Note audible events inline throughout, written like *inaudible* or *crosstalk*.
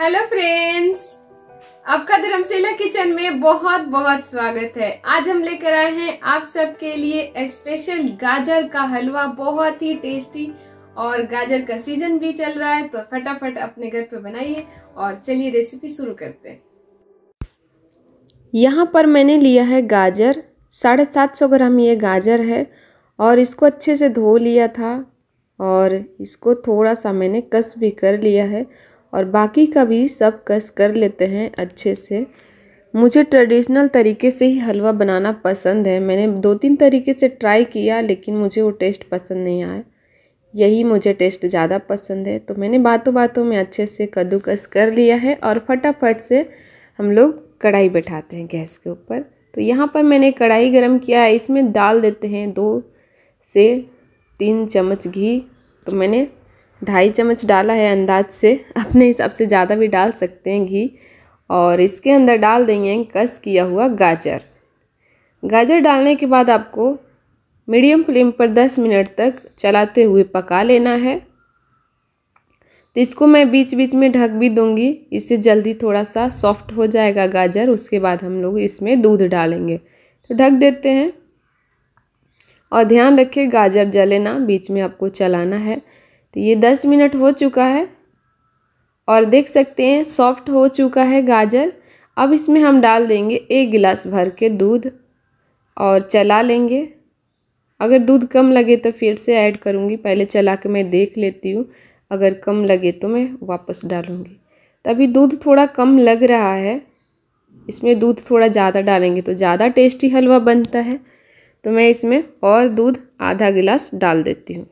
hello friends आपका Dharamshila kitchen में बहुत बहुत स्वागत है आज हम लेकर आए हैं आप सबके लिए स्पेशल गाजर का हलवा बहुत ही टेस्टी और गाजर का सीजन भी चल रहा है तो फटाफट अपने घर पे बनाइए और चलिए रेसिपी शुरू करते हैं यहाँ पर मैंने लिया है गाजर साढ़े सात सौ ग्राम ये गाजर है और इसको अच्छे से धो लिया था और इसको थोड़ा सा मैंने कस भी कर लिया है और बाकी का भी सब कस कर लेते हैं अच्छे से मुझे ट्रेडिशनल तरीके से ही हलवा बनाना पसंद है मैंने दो तीन तरीके से ट्राई किया लेकिन मुझे वो टेस्ट पसंद नहीं आया यही मुझे टेस्ट ज़्यादा पसंद है तो मैंने बातों बातों में अच्छे से कद्दूकस कर लिया है और फटाफट से हम लोग कढ़ाई बैठाते हैं गैस के ऊपर तो यहाँ पर मैंने कढ़ाई गरम किया है इसमें डाल देते हैं दो से तीन चम्मच घी तो मैंने ढाई चम्मच डाला है अंदाज से *laughs* अपने हिसाब से ज़्यादा भी डाल सकते हैं घी और इसके अंदर डाल देंगे कस किया हुआ गाजर गाजर डालने के बाद आपको मीडियम फ्लेम पर 10 मिनट तक चलाते हुए पका लेना है तो इसको मैं बीच बीच में ढक भी दूंगी इससे जल्दी थोड़ा सा सॉफ्ट हो जाएगा गाजर उसके बाद हम लोग इसमें दूध डालेंगे तो ढक देते हैं और ध्यान रखें गाजर जले ना बीच में आपको चलाना है तो ये दस मिनट हो चुका है और देख सकते हैं सॉफ्ट हो चुका है गाजर अब इसमें हम डाल देंगे एक गिलास भर के दूध और चला लेंगे अगर दूध कम लगे तो फिर से ऐड करूँगी पहले चला के मैं देख लेती हूँ अगर कम लगे तो मैं वापस डालूँगी तभी दूध थोड़ा कम लग रहा है इसमें दूध थोड़ा ज़्यादा डालेंगे तो ज़्यादा टेस्टी हलवा बनता है तो मैं इसमें और दूध आधा गिलास डाल देती हूँ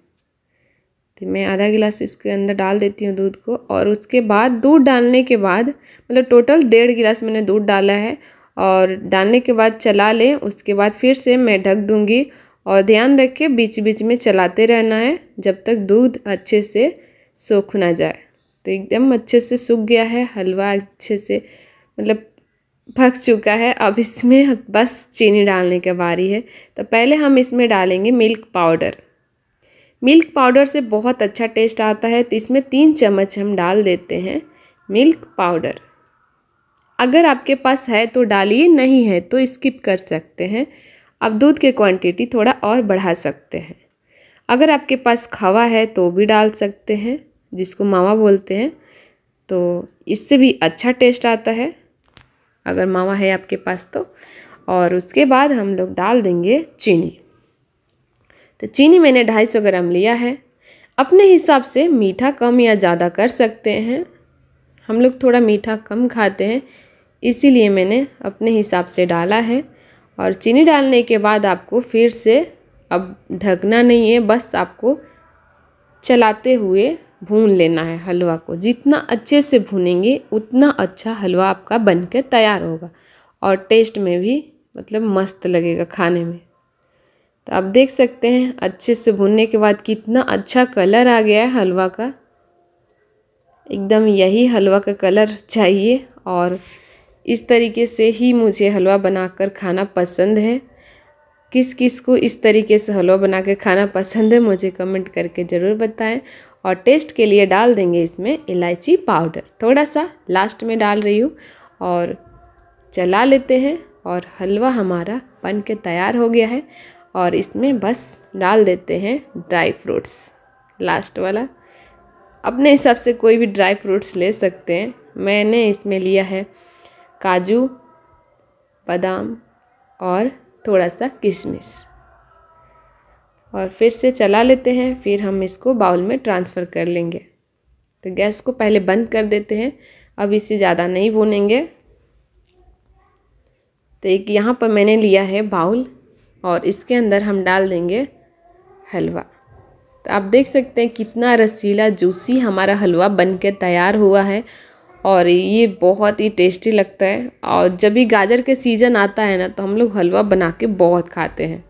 तो मैं आधा गिलास इसके अंदर डाल देती हूँ दूध को और उसके बाद दूध डालने के बाद मतलब टोटल डेढ़ गिलास मैंने दूध डाला है और डालने के बाद चला लें उसके बाद फिर से मैं ढक दूँगी और ध्यान रख के बीच बीच में चलाते रहना है जब तक दूध अच्छे से सूख ना जाए तो एकदम अच्छे से सूख गया है हलवा अच्छे से मतलब पक चुका है अब इसमें बस चीनी डालने की बारी है तो पहले हम इसमें डालेंगे मिल्क पाउडर मिल्क पाउडर से बहुत अच्छा टेस्ट आता है तो इसमें तीन चम्मच हम डाल देते हैं मिल्क पाउडर अगर आपके पास है तो डालिए नहीं है तो स्किप कर सकते हैं आप दूध के क्वांटिटी थोड़ा और बढ़ा सकते हैं अगर आपके पास खवा है तो भी डाल सकते हैं जिसको मावा बोलते हैं तो इससे भी अच्छा टेस्ट आता है अगर मावा है आपके पास तो और उसके बाद हम लोग डाल देंगे चीनी तो चीनी मैंने 250 ग्राम लिया है अपने हिसाब से मीठा कम या ज़्यादा कर सकते हैं हम लोग थोड़ा मीठा कम खाते हैं इसीलिए मैंने अपने हिसाब से डाला है और चीनी डालने के बाद आपको फिर से अब ढकना नहीं है बस आपको चलाते हुए भून लेना है हलवा को जितना अच्छे से भूनेंगे उतना अच्छा हलवा आपका बनकर तैयार होगा और टेस्ट में भी मतलब मस्त लगेगा खाने में तो आप देख सकते हैं अच्छे से भुनने के बाद कितना अच्छा कलर आ गया है हलवा का एकदम यही हलवा का कलर चाहिए और इस तरीके से ही मुझे हलवा बनाकर खाना पसंद है किस किस को इस तरीके से हलवा बना कर खाना पसंद है मुझे कमेंट करके ज़रूर बताएं और टेस्ट के लिए डाल देंगे इसमें इलायची पाउडर थोड़ा सा लास्ट में डाल रही हूँ और चला लेते हैं और हलवा हमारा बन के तैयार हो गया है और इसमें बस डाल देते हैं ड्राई फ्रूट्स लास्ट वाला अपने हिसाब से कोई भी ड्राई फ्रूट्स ले सकते हैं मैंने इसमें लिया है काजू बादाम और थोड़ा सा किशमिश और फिर से चला लेते हैं फिर हम इसको बाउल में ट्रांसफ़र कर लेंगे तो गैस को पहले बंद कर देते हैं अब इसे ज़्यादा नहीं भूनेंगे तो एक यहाँ पर मैंने लिया है बाउल और इसके अंदर हम डाल देंगे हलवा तो आप देख सकते हैं कितना रसीला जूसी हमारा हलवा बनके तैयार हुआ है और ये बहुत ही टेस्टी लगता है और जब भी गाजर के सीज़न आता है ना तो हम लोग हलवा बना के बहुत खाते हैं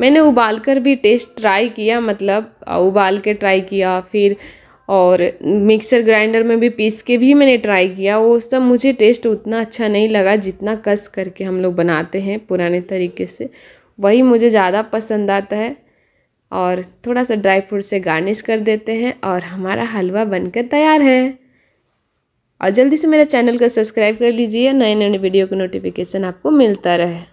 मैंने उबाल कर भी टेस्ट ट्राई किया मतलब उबाल के ट्राई किया फिर और मिक्सर ग्राइंडर में भी पीस के भी मैंने ट्राई किया वो सब मुझे टेस्ट उतना अच्छा नहीं लगा जितना कस करके हम लोग बनाते हैं पुराने तरीके से वही मुझे ज़्यादा पसंद आता है और थोड़ा सा ड्राई फ्रूट से गार्निश कर देते हैं और हमारा हलवा बनकर तैयार है और जल्दी से मेरे चैनल को सब्सक्राइब कर लीजिए नए नए वीडियो का नोटिफिकेशन आपको मिलता रहे